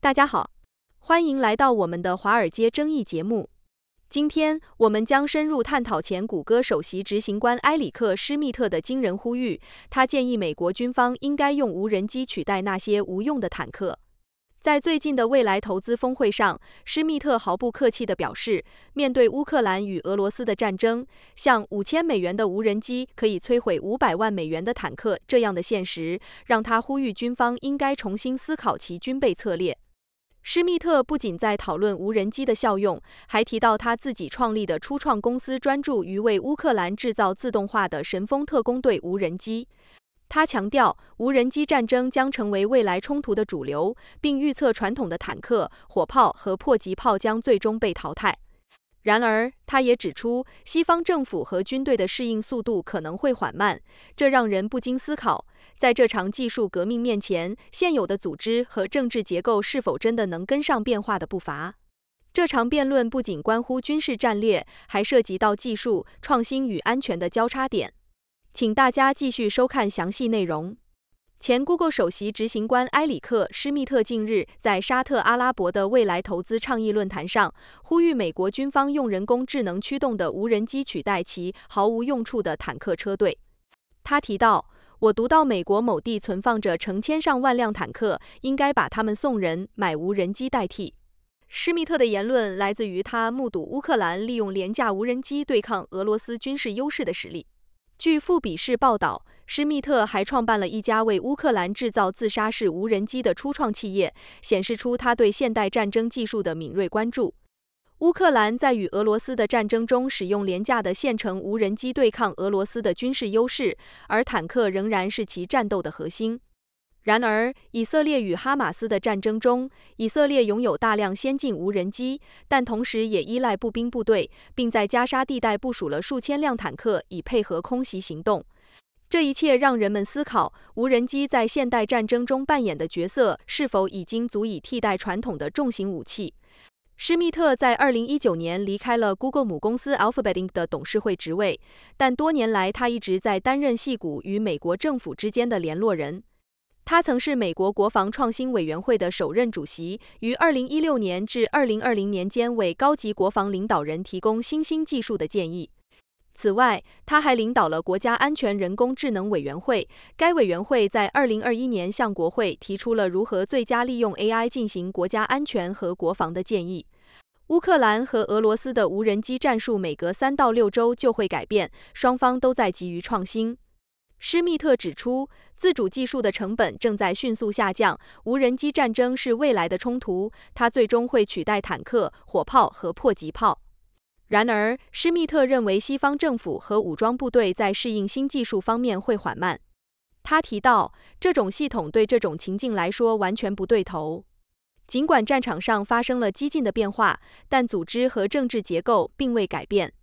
大家好，欢迎来到我们的华尔街争议节目。今天我们将深入探讨前谷歌首席执行官埃里克·施密特的惊人呼吁。他建议美国军方应该用无人机取代那些无用的坦克。在最近的未来投资峰会上，施密特毫不客气地表示，面对乌克兰与俄罗斯的战争，像五千美元的无人机可以摧毁五百万美元的坦克这样的现实，让他呼吁军方应该重新思考其军备策略。施密特不仅在讨论无人机的效用，还提到他自己创立的初创公司专注于为乌克兰制造自动化的神风特工队无人机。他强调，无人机战争将成为未来冲突的主流，并预测传统的坦克、火炮和迫击炮将最终被淘汰。然而，他也指出，西方政府和军队的适应速度可能会缓慢，这让人不禁思考。在这场技术革命面前，现有的组织和政治结构是否真的能跟上变化的步伐？这场辩论不仅关乎军事战略，还涉及到技术创新与安全的交叉点。请大家继续收看详细内容。前 Google 首席执行官埃里克·施密特近日在沙特阿拉伯的未来投资倡议论坛上，呼吁美国军方用人工智能驱动的无人机取代其毫无用处的坦克车队。他提到。我读到美国某地存放着成千上万辆坦克，应该把他们送人，买无人机代替。施密特的言论来自于他目睹乌克兰利用廉价无人机对抗俄罗斯军事优势的实力。据《富比士》报道，施密特还创办了一家为乌克兰制造自杀式无人机的初创企业，显示出他对现代战争技术的敏锐关注。乌克兰在与俄罗斯的战争中使用廉价的现成无人机对抗俄罗斯的军事优势，而坦克仍然是其战斗的核心。然而，以色列与哈马斯的战争中，以色列拥有大量先进无人机，但同时也依赖步兵部队，并在加沙地带部署了数千辆坦克以配合空袭行动。这一切让人们思考，无人机在现代战争中扮演的角色是否已经足以替代传统的重型武器。施密特在2019年离开了 Google 母公司 Alphabet Inc 的董事会职位，但多年来他一直在担任系谷与美国政府之间的联络人。他曾是美国国防创新委员会的首任主席，于2016年至2020年间为高级国防领导人提供新兴技术的建议。此外，他还领导了国家安全人工智能委员会。该委员会在2021年向国会提出了如何最佳利用 AI 进行国家安全和国防的建议。乌克兰和俄罗斯的无人机战术每隔三到六周就会改变，双方都在急于创新。施密特指出，自主技术的成本正在迅速下降，无人机战争是未来的冲突，它最终会取代坦克、火炮和迫击炮。然而，施密特认为西方政府和武装部队在适应新技术方面会缓慢。他提到，这种系统对这种情境来说完全不对头。尽管战场上发生了激进的变化，但组织和政治结构并未改变。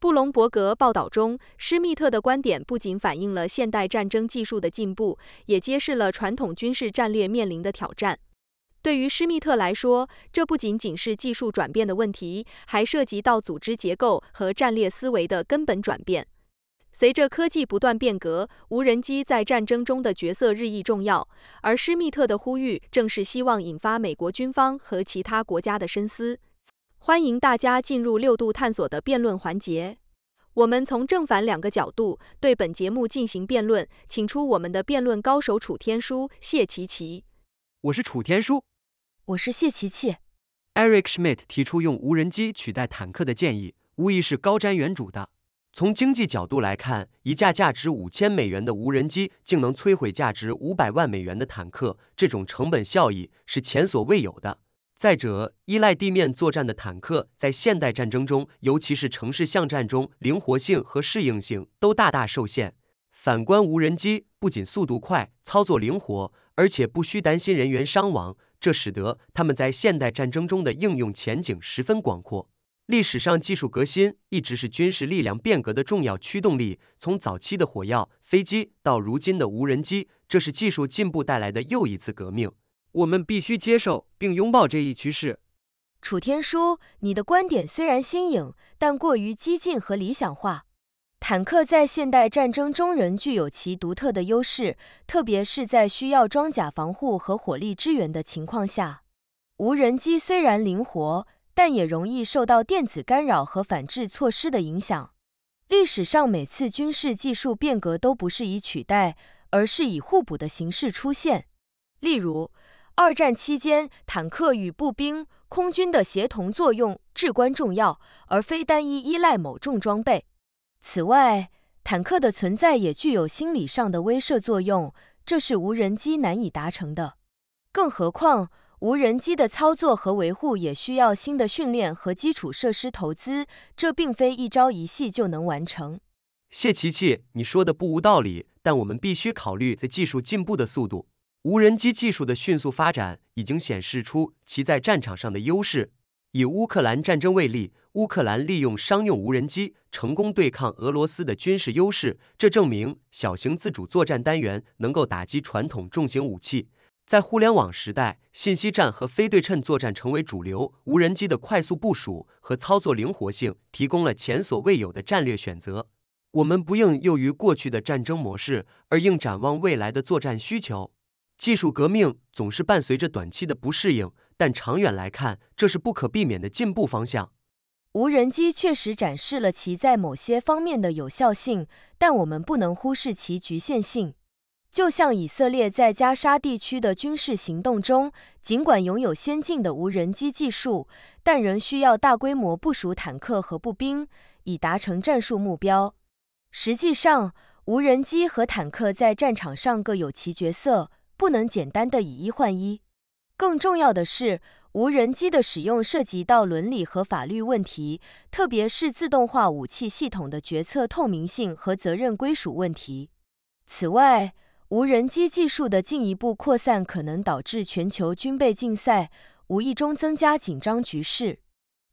布隆伯格报道中，施密特的观点不仅反映了现代战争技术的进步，也揭示了传统军事战略面临的挑战。对于施密特来说，这不仅仅是技术转变的问题，还涉及到组织结构和战略思维的根本转变。随着科技不断变革，无人机在战争中的角色日益重要，而施密特的呼吁正是希望引发美国军方和其他国家的深思。欢迎大家进入六度探索的辩论环节，我们从正反两个角度对本节目进行辩论，请出我们的辩论高手楚天舒、谢琪琪。我是楚天舒。我是谢琪琪。Eric Schmidt 提出用无人机取代坦克的建议，无疑是高瞻远瞩的。从经济角度来看，一架价值五千美元的无人机竟能摧毁价值五百万美元的坦克，这种成本效益是前所未有的。再者，依赖地面作战的坦克在现代战争中，尤其是城市巷战中，灵活性和适应性都大大受限。反观无人机，不仅速度快，操作灵活，而且不需担心人员伤亡。这使得他们在现代战争中的应用前景十分广阔。历史上，技术革新一直是军事力量变革的重要驱动力。从早期的火药、飞机到如今的无人机，这是技术进步带来的又一次革命。我们必须接受并拥抱这一趋势。楚天舒，你的观点虽然新颖，但过于激进和理想化。坦克在现代战争中仍具有其独特的优势，特别是在需要装甲防护和火力支援的情况下。无人机虽然灵活，但也容易受到电子干扰和反制措施的影响。历史上每次军事技术变革都不是以取代，而是以互补的形式出现。例如，二战期间，坦克与步兵、空军的协同作用至关重要，而非单一依赖某种装备。此外，坦克的存在也具有心理上的威慑作用，这是无人机难以达成的。更何况，无人机的操作和维护也需要新的训练和基础设施投资，这并非一朝一夕就能完成。谢琪琪，你说的不无道理，但我们必须考虑技术进步的速度。无人机技术的迅速发展已经显示出其在战场上的优势。以乌克兰战争为例。乌克兰利用商用无人机成功对抗俄罗斯的军事优势，这证明小型自主作战单元能够打击传统重型武器。在互联网时代，信息战和非对称作战成为主流，无人机的快速部署和操作灵活性提供了前所未有的战略选择。我们不应囿于过去的战争模式，而应展望未来的作战需求。技术革命总是伴随着短期的不适应，但长远来看，这是不可避免的进步方向。无人机确实展示了其在某些方面的有效性，但我们不能忽视其局限性。就像以色列在加沙地区的军事行动中，尽管拥有先进的无人机技术，但仍需要大规模部署坦克和步兵以达成战术目标。实际上，无人机和坦克在战场上各有其角色，不能简单的以一换一。更重要的是，无人机的使用涉及到伦理和法律问题，特别是自动化武器系统的决策透明性和责任归属问题。此外，无人机技术的进一步扩散可能导致全球军备竞赛，无意中增加紧张局势。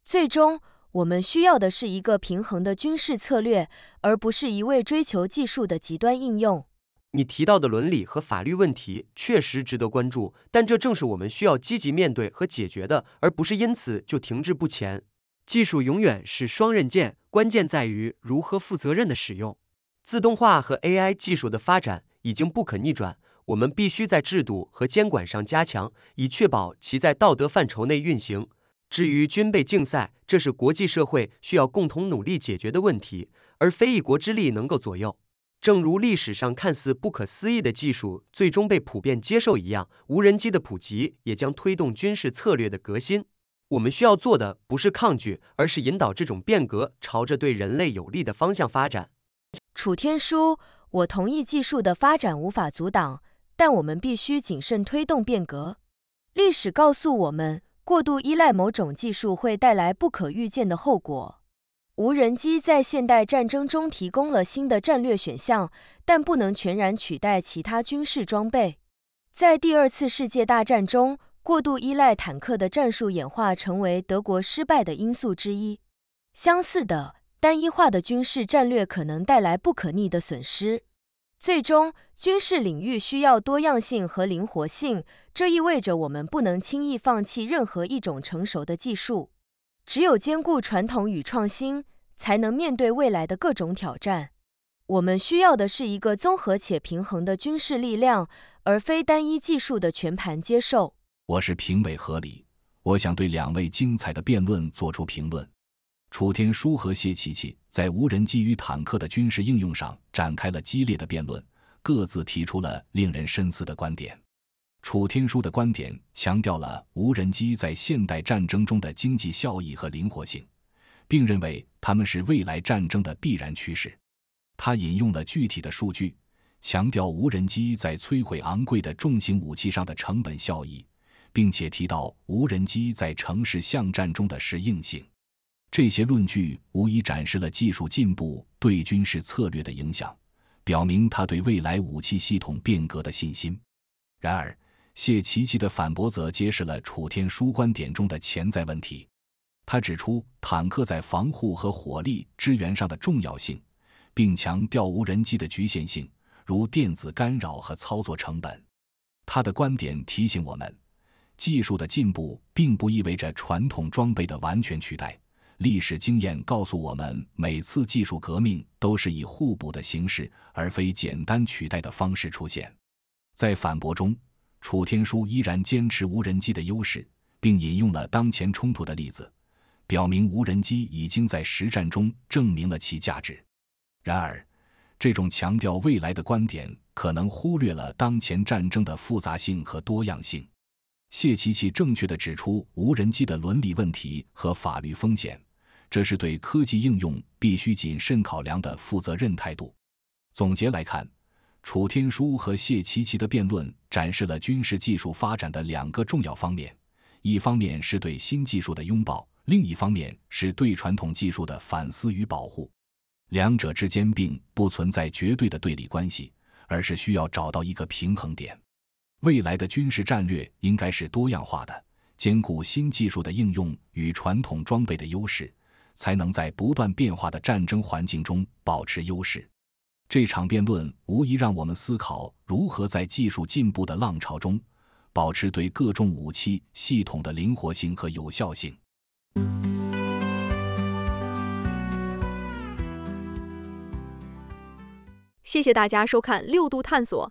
最终，我们需要的是一个平衡的军事策略，而不是一味追求技术的极端应用。你提到的伦理和法律问题确实值得关注，但这正是我们需要积极面对和解决的，而不是因此就停滞不前。技术永远是双刃剑，关键在于如何负责任的使用。自动化和 AI 技术的发展已经不可逆转，我们必须在制度和监管上加强，以确保其在道德范畴内运行。至于军备竞赛，这是国际社会需要共同努力解决的问题，而非一国之力能够左右。正如历史上看似不可思议的技术最终被普遍接受一样，无人机的普及也将推动军事策略的革新。我们需要做的不是抗拒，而是引导这种变革朝着对人类有利的方向发展。楚天舒，我同意技术的发展无法阻挡，但我们必须谨慎推动变革。历史告诉我们，过度依赖某种技术会带来不可预见的后果。无人机在现代战争中提供了新的战略选项，但不能全然取代其他军事装备。在第二次世界大战中，过度依赖坦克的战术演化成为德国失败的因素之一。相似的，单一化的军事战略可能带来不可逆的损失。最终，军事领域需要多样性和灵活性，这意味着我们不能轻易放弃任何一种成熟的技术。只有兼顾传统与创新，才能面对未来的各种挑战。我们需要的是一个综合且平衡的军事力量，而非单一技术的全盘接受。我是评委何理，我想对两位精彩的辩论做出评论。楚天舒和谢琪琪在无人机与坦克的军事应用上展开了激烈的辩论，各自提出了令人深思的观点。楚天舒的观点强调了无人机在现代战争中的经济效益和灵活性，并认为它们是未来战争的必然趋势。他引用了具体的数据，强调无人机在摧毁昂贵的重型武器上的成本效益，并且提到无人机在城市巷战中的适应性。这些论据无疑展示了技术进步对军事策略的影响，表明他对未来武器系统变革的信心。然而，谢奇奇的反驳则揭示了楚天书观点中的潜在问题。他指出坦克在防护和火力支援上的重要性，并强调无人机的局限性，如电子干扰和操作成本。他的观点提醒我们，技术的进步并不意味着传统装备的完全取代。历史经验告诉我们，每次技术革命都是以互补的形式，而非简单取代的方式出现。在反驳中。楚天舒依然坚持无人机的优势，并引用了当前冲突的例子，表明无人机已经在实战中证明了其价值。然而，这种强调未来的观点可能忽略了当前战争的复杂性和多样性。谢琪琪正确地指出无人机的伦理问题和法律风险，这是对科技应用必须谨慎考量的负责任态度。总结来看。楚天舒和谢琪琪的辩论展示了军事技术发展的两个重要方面：一方面是对新技术的拥抱，另一方面是对传统技术的反思与保护。两者之间并不存在绝对的对立关系，而是需要找到一个平衡点。未来的军事战略应该是多样化的，兼顾新技术的应用与传统装备的优势，才能在不断变化的战争环境中保持优势。这场辩论无疑让我们思考，如何在技术进步的浪潮中，保持对各种武器系统的灵活性和有效性。谢谢大家收看《六度探索》。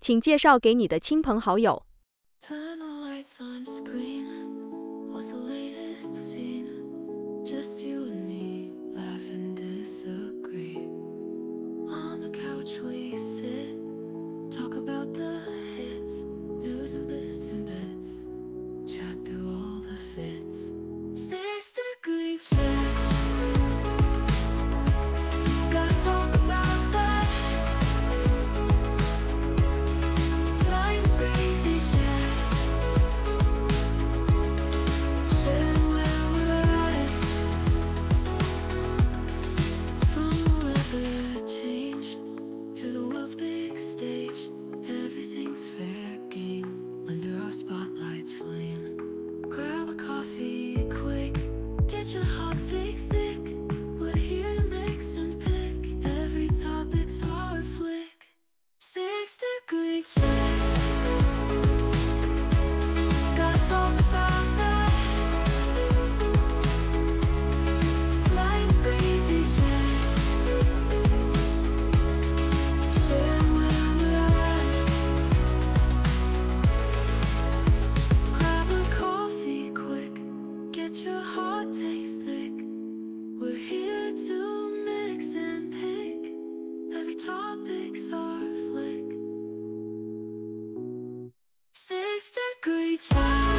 请介绍给你的亲朋好友。sweet sound.